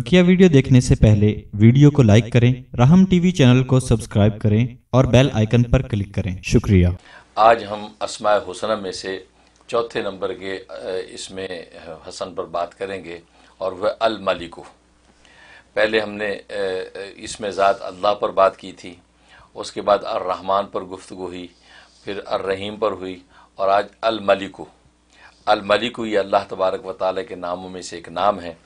बकिया वीडियो देखने से पहले वीडियो को लाइक करें राहम टीवी चैनल को सब्सक्राइब करें और बेल आइकन पर क्लिक करें शुक्रिया आज हम असमाय हुसना में से चौथे नंबर के इसमें हसन पर बात करेंगे और वह अल मलिको पहले हमने इसमें ज़ात अल्लाह पर बात की थी उसके बाद अर रहमान पर गुफ्तु हुई फिर अर रहीम पर हुई और आज अल मलिको अल मलिको ये अल्लाह तबारक व ताल के नामों में से एक नाम है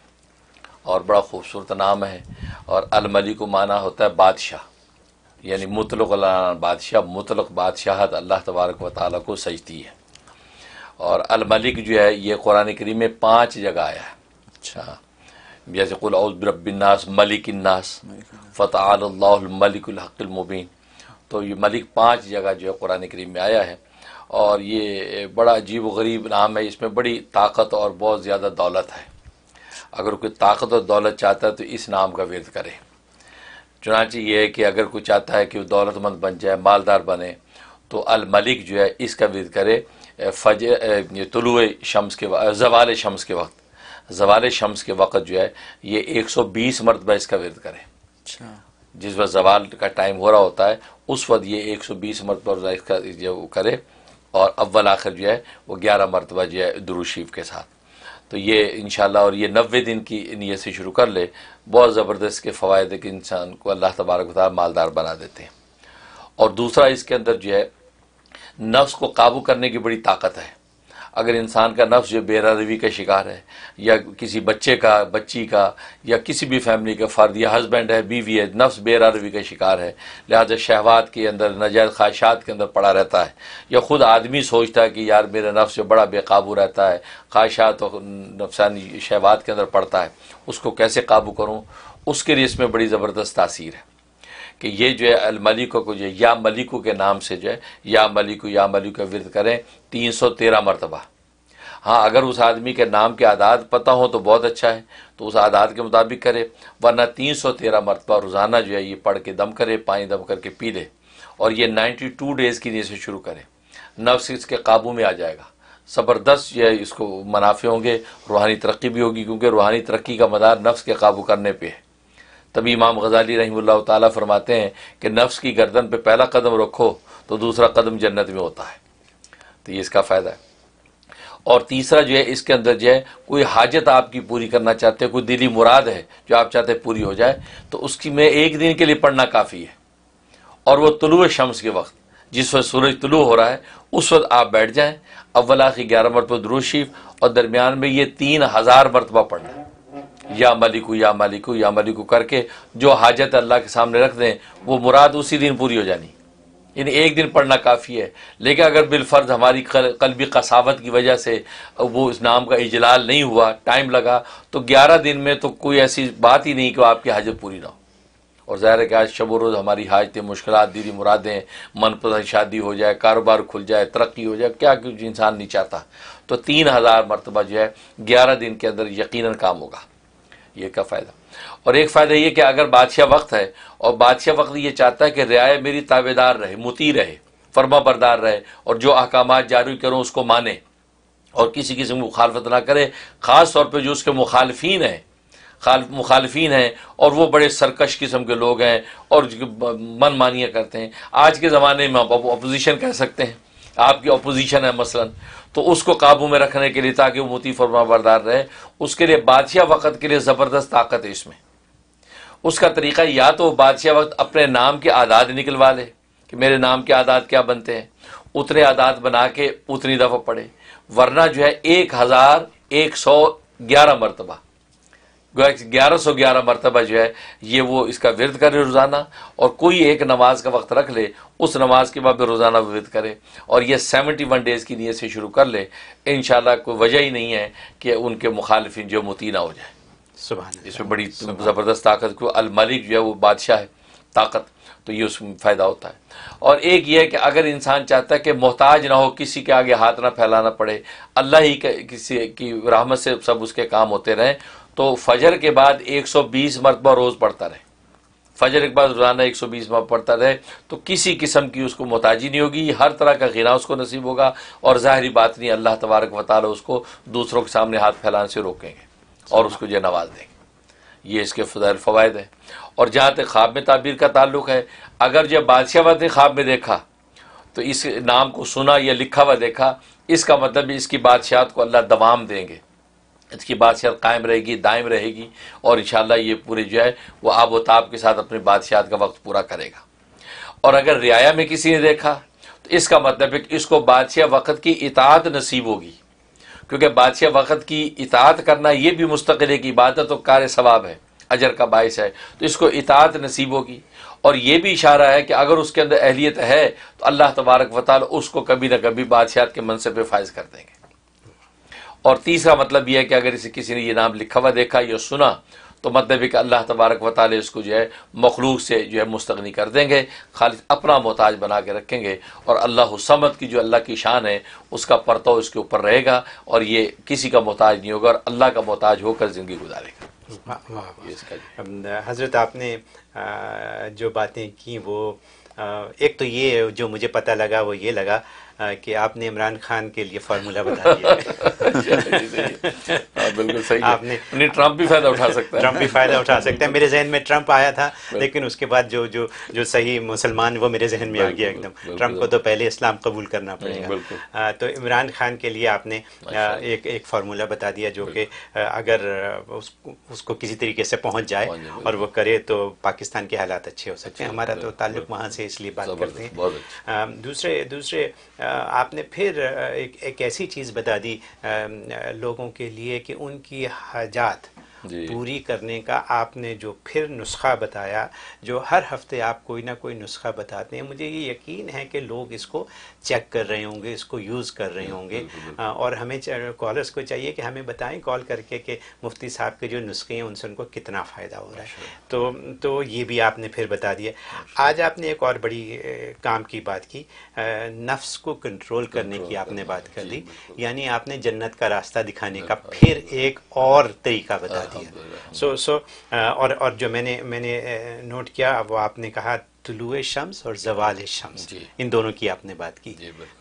और बड़ा खूबसूरत नाम है और अलमली को माना होता है बादशाह यानी मुतलक बादशाह मुतलक बादशाहत अल्लाह तबारक व ताली को सजती है और अलमलिक जो है ये कुरान करीम में पाँच जगह आया है अच्छा जैसे मलिक मलिकन्नास फ़तःमलिकमबीन तो ये मलिक पाँच जगह जो है कुरान करीम में आया है और ये बड़ा अजीब व गरीब नाम है इसमें बड़ी ताकत और बहुत ज़्यादा दौलत है अगर कोई ताकत और दौलत चाहता है तो इस नाम का व्यर्थ करे चुनाची ये है कि अगर कोई चाहता है कि वो दौलतमंद बन जाए मालदार बने तो अल मलिक जो है इसका व्यर्थ करे फज तुलु शम्स के जवाल शम्स के वक्त जवाल शम्स के वक्त जो है ये एक सौ बीस मरतबा इसका व्यर्थ करे अच्छा। जिस वक्त जवाल का टाइम हो रहा होता है उस वक्त ये एक सौ बीस मरतबा इसका करे और अव्वल आखिर जो है वो ग्यारह मरतबा जो है दुरुशीफ के साथ तो ये इन और ये नबे दिन की नीयत से शुरू कर ले बहुत ज़बरदस्त के फ़वाद के इंसान को अल्लाह तबारक मालदार बना देते हैं और दूसरा इसके अंदर जो है नफ्स को काबू करने की बड़ी ताकत है अगर इंसान का नफ्स जो बेरारवी का शिकार है या किसी बच्चे का बच्ची का या किसी भी फैमिली का फ़र्द या हस्बैंड है बीवी है नफ्स बेरारवी का शिकार है लिहाजा शहवाद के अंदर नजायज़ ख्वाहिशात के अंदर पड़ा रहता है या ख़ुद आदमी सोचता है कि यार मेरा नफ्स जो बड़ा बेकाबू रहता है ख्वाहिशात और नफसानी शहवाद के अंदर पड़ता है उसको कैसे काबू करूँ उसके लिए इसमें बड़ी ज़बरदस्त तासीर है कि ये जो है अलमलिकों को जो है या मलिकू के नाम से जो है या मलिकू या मलिक का विरद करें तीन सौ तेरह मरतबा हाँ अगर उस आदमी के नाम के आदात पता हो तो बहुत अच्छा है तो उस आदात के मुताबिक करे वरना तीन सौ तेरह मरतबा रोज़ाना जो है ये पढ़ के दम करे पानी दम करके पी ले और ये नाइन्टी टू डेज़ की नीयत से शुरू करें नफ्स इसके काबू में आ जाएगा ज़बरदस्त जो है इसको मुनाफे होंगे रूहानी तरक्की भी होगी क्योंकि रूहानी तरक्की का मदार नफ्स के काबू करने पर है तभी इमाम गजाली रही ताला फरमाते हैं कि नफ्स की गर्दन पे पहला कदम रखो तो दूसरा कदम जन्नत में होता है तो ये इसका फ़ायदा है और तीसरा जो है इसके अंदर जो है कोई हाजत आपकी पूरी करना चाहते हैं कोई दिली मुराद है जो आप चाहते हैं पूरी हो जाए तो उसकी में एक दिन के लिए पढ़ना काफ़ी है और वह तुलु शम्स के वक्त जिस वक्त सूरज तुलु हो रहा है उस वक्त आप बैठ जाएँ अव्वला की ग्यारह मरतबा दुरुशीफ और दरमियान में ये तीन हज़ार मरतबा पढ़ना है या मलिकू या मलिकू या मलिकू करके जो हाजत अल्लाह के सामने रख दें वो मुराद उसी दिन पूरी हो जानी इन एक दिन पढ़ना काफ़ी है लेकिन अगर बिलफ़र्ज हमारी कलबी कसावत की वजह से वो इस नाम का इजलाल नहीं हुआ टाइम लगा तो ग्यारह दिन में तो कोई ऐसी बात ही नहीं कि आपकी हाजत पूरी ना हो और ज़ाहिर है कि आज शब रोज़ हमारी हाजतें मुश्किल दीदी मुरादें मनपसंद शादी हो जाए कारोबार खुल जाए तरक्की हो जाए क्या कुछ इंसान नहीं चाहता तो तीन हज़ार मरतबा जो है ग्यारह दिन के अंदर यकीन काम होगा ये का फ़ायदा और एक फ़ायदा ये कि अगर बादशाह वक्त है और बादशाह वक्त ये चाहता है कि रियाय मेरी तावेदार रहे मुती रहे फर्मा बरदार रहे और जो अहकाम जारी करो उसको माने और किसी किसी की मुखालफत ना करे ख़ास तौर पर जो उसके मुखालफी हैं मुखालफी हैं और वो बड़े सरकश किस्म के लोग हैं और मन मनमानियाँ करते हैं आज के ज़माने में आप अपोजिशन कह सकते हैं आपकी अपोजिशन है मसलन तो उसको काबू में रखने के लिए ताकि वो मोती फरमा बरदार रहे उसके लिए बादशाह वक़्त के लिए ज़बरदस्त ताकत है इसमें उसका तरीका या तो बादशाह वक्त अपने नाम के आदाद निकलवा ले कि मेरे नाम के आदाद क्या बनते हैं उतने आदाद बना के उतनी दफ़ा पढ़े वरना जो है एक हज़ार एक सौ ग्यारह मरतबा ग्यारह सौ ग्यारह मरतबा जो है ये वो इसका विरद करे रोज़ाना और कोई एक नमाज का वक्त रख ले उस नमाज के बाद रोज़ाना विरद करे और यह सेवेंटी वन डेज़ की नीयत से शुरू कर ले इन शाला कोई वजह ही नहीं है कि उनके मुखालफी जो मुतीना हो जाए सुबह इसमें बड़ी ज़बरदस्त ताकत क्यों अलमलिक जो है वो बादशाह है ताकत तो ये उसमें फ़ायदा होता है और एक ये है कि अगर इंसान चाहता है कि मोहताज ना हो किसी के आगे हाथ ना फैलाना पड़े अल्लाह ही किसी की राहमत से सब उसके काम होते रहें तो फजर के बाद 120 मरतबा रोज़ पढ़ता रहे फजर के बाद रोज़ाना 120 मरतबा पढ़ता रहे तो किसी किस्म की उसको मोहताजी नहीं होगी हर तरह का गिना उसको नसीब होगा और ज़ाहरी बात नहीं अल्लाह तबारक वाले उसको दूसरों के सामने हाथ फैलाने से रोकेंगे और उसको जो नवाज देंगे ये इसके फजर फवायद हैं और जहाँ तक ख्वाब में ताबीर का ताल्लुक है अगर जब बादशाह ने ख्वाब में देखा तो इस नाम को सुना या लिखा हुआ देखा इसका मतलब इसकी बादशाहत को अल्लाह दवाम देंगे इसकी बादशाह कायम रहेगी दायम रहेगी और इन ये पूरे जो है वो आब व ताब के साथ अपने बादशाह का वक्त पूरा करेगा और अगर रियाया में किसी ने देखा तो इसका मतलब है कि इसको बादशाह वक़्त की इतात नसीब होगी क्योंकि बादशाह वक़्त की इतात करना ये भी मुस्तकिल की इबादत और कार सवाब है अजर का बायस है तो इसको इतात नसीब होगी और ये भी इशारा है कि अगर उसके अंदर अहलियत है तो अल्लाह तबारक वताल उसको कभी ना कभी बादशाह के मनसब फायज कर देंगे और तीसरा मतलब यह है कि अगर इसे किसी ने यह नाम लिखा हुआ देखा या सुना तो मतलब है कि अल्लाह तबारक व ताली इसको जो है मखलूक से जो है मुस्तगनी कर देंगे खालिद अपना मोहताज बना के रखेंगे और अल्लाह समद की जो अल्लाह की शान है उसका परतव इसके ऊपर रहेगा और ये किसी का मोहताज नहीं होगा और अल्लाह का मोहताज होकर ज़िंदगी गुजारेगा हज़रत आपने जो बातें की वो एक तो ये जो मुझे पता लगा वो ये लगा कि आपने इमरान खान के लिए फार्मूला बता दिया हाँ, भी फायदा उठा सकते हैं मेरे जहन में ट्रंप आया था लेकिन उसके बाद जो जो जो सही मुसलमान वो मेरे जहन में आ गया एकदम ट्रंप को तो पहले इस्लाम कबूल करना पड़ेगा तो इमरान खान के लिए आपने अच्छा। एक एक फार्मूला बता दिया जो कि अगर उसको किसी तरीके से पहुंच जाए और वो करे तो पाकिस्तान के हालात अच्छे हो सकते हैं अच्छा, हमारा तो ताल्लुक वहाँ से इसलिए बात करते हैं दूसरे दूसरे आपने फिर एक, एक ऐसी चीज़ बता दी लोगों के लिए कि उनकी हाजात पूरी करने का आपने जो फिर नुस्खा बताया जो हर हफ्ते आप कोई ना कोई नुस्खा बताते हैं मुझे ये यकीन है कि लोग इसको चेक कर रहे होंगे इसको यूज़ कर रहे होंगे हाँ, और हमें कॉलर्स को चाहिए कि हमें बताएं कॉल करके कि मुफ्ती साहब के जो नुस्खे हैं उनसे उनको कितना फ़ायदा हो रहा है तो तो ये भी आपने फिर बता दिया आज आपने एक और बड़ी काम की बात की नफ्स को कंट्रोल करने की आपने बात कर ली यानी आपने जन्नत का रास्ता दिखाने हाँ, का हाँ, फिर एक और तरीका बता दिया किया सो सो और और जो मैंने मैंने नोट uh, किया वो आपने कहा तुलु शम्स और जवाल शम्स इन दोनों की आपने बात की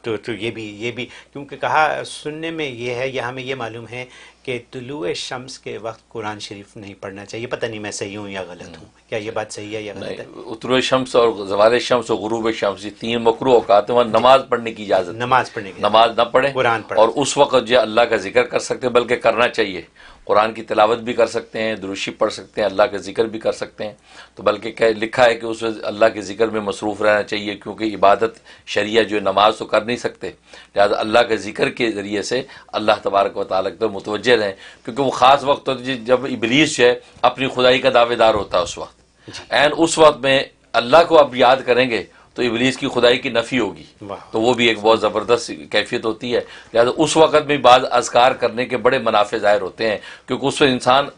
तो तो ये भी ये भी क्योंकि कहा सुनने में ये है या हमें ये मालूम है कि तुलु शम्स के वक्त कुरान शरीफ नहीं पढ़ना चाहिए पता नहीं मैं सही हूँ या गलत हम्म। हूँ क्या ये बात सही है या गलत है शम्स और जवाल शम्स और गुरूब शम्स ये तीन औकात है वहाँ नमाज पढ़ने की इजाज़त नमाज पढ़ने की नमाज ना पढ़े कुरान पढ़े और उस वक्त जो अल्लाह का जिक्र कर सकते हैं बल्कि करना चाहिए कुरान की तिलावत भी कर सकते हैं दुरुशी पढ़ सकते हैं अल्लाह का जिक्र भी कर सकते हैं तो बल्कि कह लिखा है कि उस अल्लाह के जिक्र में मसरूफ़ रहना चाहिए क्योंकि इबादत शरिया जो है नमाज तो कर नहीं सकते लिहाजा अल्लाह के जिक्र के ज़रिए से अल्लाह तबारक वाली तो मुतवजह मुश्किल है क्योंकि वो ख़ास वक्त होता है जब इबलीस जो है अपनी खुदाई का दावेदार होता है उस वक्त एंड उस वक्त में अल्लाह को आप याद करेंगे तो इबलीस की खुदाई की नफ़ी होगी तो वो भी एक बहुत ज़बरदस्त कैफियत होती है लिहाजा उस वक़्त में बाद अजकार करने के बड़े मुनाफे ज़ाहिर होते हैं क्योंकि उस इंसान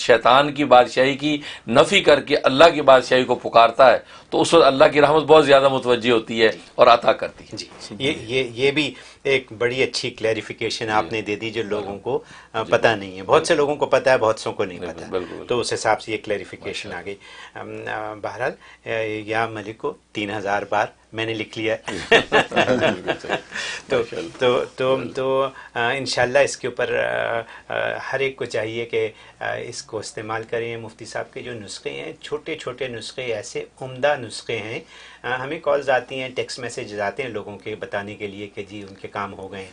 शैतान की बादशाही की नफ़ी करके अल्लाह की बादशाही को पुकारता है तो उस वक्त अल्लाह की रहमत बहुत ज़्यादा मुतवजह होती है और अता करती है जी ये ये ये भी एक बड़ी अच्छी क्लैरिफिकेशन आपने दे दी जो लोगों को पता नहीं है बहुत से लोगों को पता है बहुत सौ को नहीं पता तो उस हिसाब से ये क्लैरिफिकेशन आ गई बहरहाल या मलिक को तीन हज़ार बार मैंने लिख लिया तो, तो तो तो तो इन इसके ऊपर हर एक को चाहिए कि इसको इस्तेमाल करें मुफ्ती साहब के जो नुस्खे हैं छोटे छोटे नुस्खे ऐसे उम्दा नुस्खे हैं हमें कॉल्स आती हैं टेक्स्ट मैसेज आते हैं लोगों के बताने के लिए कि जी उनके काम हो गए